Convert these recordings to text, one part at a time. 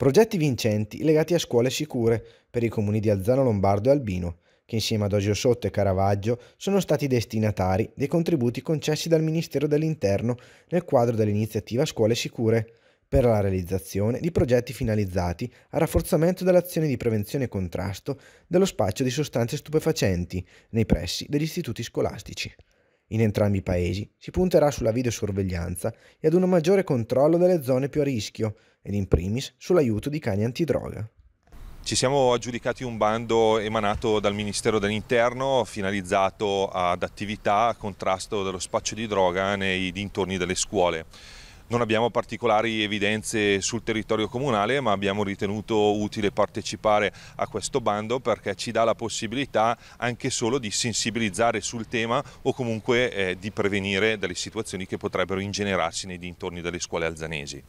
Progetti vincenti legati a scuole sicure per i comuni di Alzano Lombardo e Albino, che insieme ad Osio Sotto e Caravaggio sono stati destinatari dei contributi concessi dal Ministero dell'Interno nel quadro dell'iniziativa Scuole Sicure per la realizzazione di progetti finalizzati al rafforzamento dell'azione di prevenzione e contrasto dello spaccio di sostanze stupefacenti nei pressi degli istituti scolastici. In entrambi i paesi si punterà sulla videosorveglianza e ad un maggiore controllo delle zone più a rischio ed in primis sull'aiuto di cani antidroga. Ci siamo aggiudicati un bando emanato dal Ministero dell'Interno finalizzato ad attività a contrasto dello spaccio di droga nei dintorni delle scuole. Non abbiamo particolari evidenze sul territorio comunale ma abbiamo ritenuto utile partecipare a questo bando perché ci dà la possibilità anche solo di sensibilizzare sul tema o comunque eh, di prevenire delle situazioni che potrebbero ingenerarsi nei dintorni delle scuole alzanesi.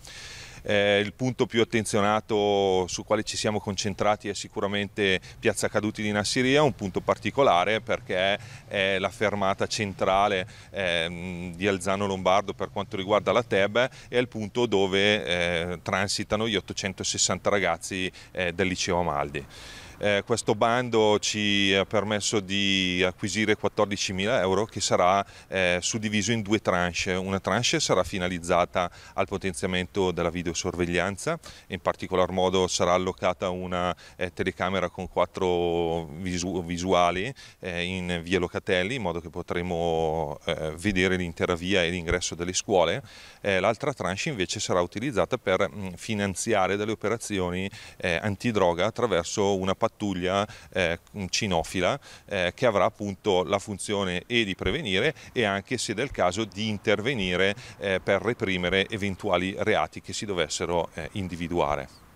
Eh, il punto più attenzionato su quale ci siamo concentrati è sicuramente Piazza Caduti di Nassiria, un punto particolare perché è la fermata centrale eh, di Alzano Lombardo per quanto riguarda la Teb e è il punto dove eh, transitano gli 860 ragazzi eh, del liceo Amaldi. Eh, questo bando ci ha permesso di acquisire 14.000 euro che sarà eh, suddiviso in due tranche. Una tranche sarà finalizzata al potenziamento della videosorveglianza, in particolar modo sarà allocata una eh, telecamera con quattro visu visuali eh, in via Locatelli in modo che potremo eh, vedere l'intera via e l'ingresso delle scuole. Eh, l'altra tranche invece sarà utilizzata per mh, mm, finanziare delle operazioni antidroga attraverso una patente pattuglia eh, cinofila eh, che avrà appunto la funzione e di prevenire e anche se del caso di intervenire eh, per reprimere eventuali reati che si dovessero eh, individuare.